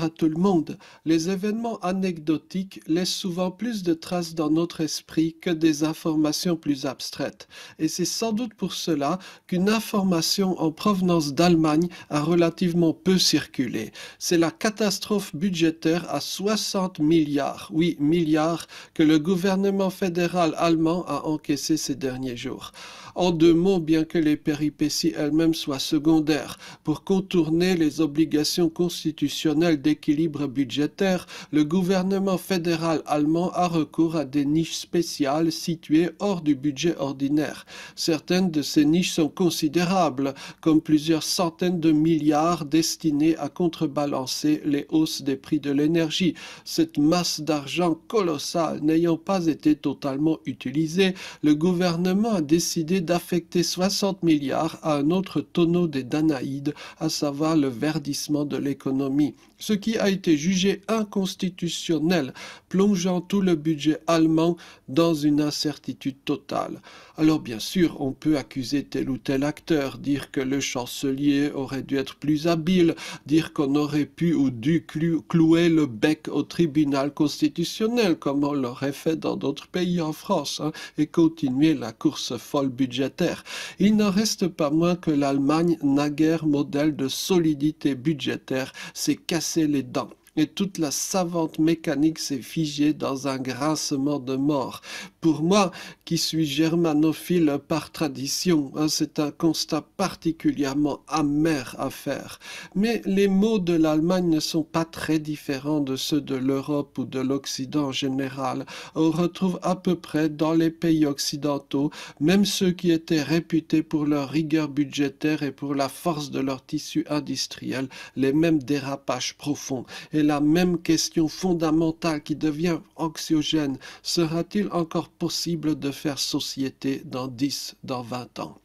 à tout le monde. Les événements anecdotiques laissent souvent plus de traces dans notre esprit que des informations plus abstraites. Et c'est sans doute pour cela qu'une information en provenance d'Allemagne a relativement peu circulé. C'est la catastrophe budgétaire à 60 milliards, oui milliards, que le gouvernement fédéral allemand a encaissé ces derniers jours. En deux mots, bien que les péripéties elles-mêmes soient secondaires, pour contourner les obligations constitutionnelles d'équilibre budgétaire, le gouvernement fédéral allemand a recours à des niches spéciales situées hors du budget ordinaire. Certaines de ces niches sont considérables, comme plusieurs centaines de milliards destinés à contrebalancer les hausses des prix de l'énergie. Cette masse d'argent colossale n'ayant pas été totalement utilisée, le gouvernement a décidé d'affecter 60 milliards à un autre tonneau des Danaïdes, à savoir le verdissement de l'économie ce qui a été jugé inconstitutionnel, plongeant tout le budget allemand dans une incertitude totale. Alors bien sûr, on peut accuser tel ou tel acteur, dire que le chancelier aurait dû être plus habile, dire qu'on aurait pu ou dû clouer le bec au tribunal constitutionnel, comme on l'aurait fait dans d'autres pays en France, hein, et continuer la course folle budgétaire. Il n'en reste pas moins que l'Allemagne, naguère modèle de solidité budgétaire, s'est cassée c'est les dents et toute la savante mécanique s'est figée dans un grincement de mort. Pour moi, qui suis germanophile par tradition, hein, c'est un constat particulièrement amer à faire. Mais les mots de l'Allemagne ne sont pas très différents de ceux de l'Europe ou de l'Occident en général. On retrouve à peu près dans les pays occidentaux, même ceux qui étaient réputés pour leur rigueur budgétaire et pour la force de leur tissu industriel, les mêmes dérapages profonds la même question fondamentale qui devient anxiogène. Sera-t-il encore possible de faire société dans 10, dans 20 ans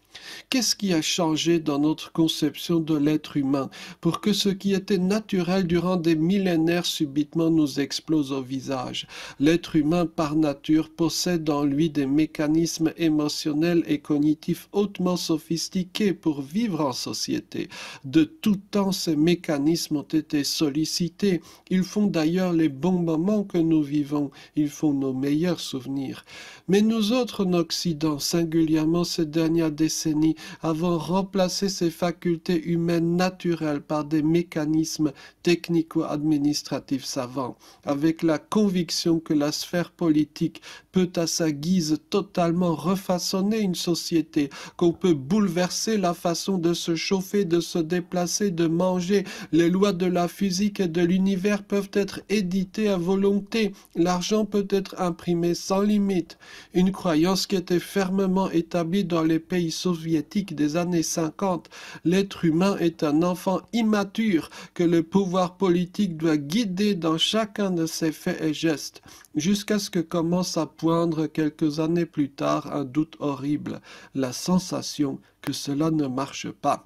Qu'est-ce qui a changé dans notre conception de l'être humain pour que ce qui était naturel durant des millénaires subitement nous explose au visage L'être humain par nature possède en lui des mécanismes émotionnels et cognitifs hautement sophistiqués pour vivre en société. De tout temps, ces mécanismes ont été sollicités. Ils font d'ailleurs les bons moments que nous vivons, ils font nos meilleurs souvenirs. Mais nous autres en Occident, singulièrement ces dernières décennies, décennies avons remplacé ces facultés humaines naturelles par des mécanismes technico-administratifs savants, avec la conviction que la sphère politique peut à sa guise totalement refaçonner une société, qu'on peut bouleverser la façon de se chauffer, de se déplacer, de manger. Les lois de la physique et de l'univers peuvent être éditées à volonté. L'argent peut être imprimé sans limite. Une croyance qui était fermement établie dans les pays sociaux soviétique des années 50, l'être humain est un enfant immature que le pouvoir politique doit guider dans chacun de ses faits et gestes, jusqu'à ce que commence à poindre quelques années plus tard un doute horrible, la sensation que cela ne marche pas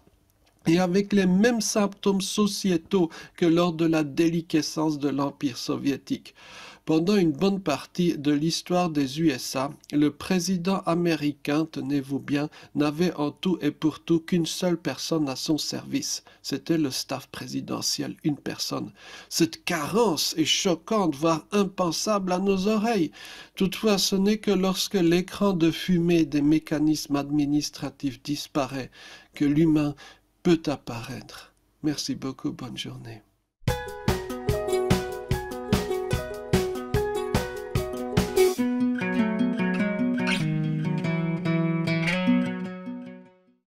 et avec les mêmes symptômes sociétaux que lors de la déliquescence de l'Empire soviétique. Pendant une bonne partie de l'histoire des USA, le président américain, tenez-vous bien, n'avait en tout et pour tout qu'une seule personne à son service. C'était le staff présidentiel, une personne. Cette carence est choquante, voire impensable à nos oreilles. Toutefois, ce n'est que lorsque l'écran de fumée des mécanismes administratifs disparaît que l'humain peut apparaître. Merci beaucoup, bonne journée.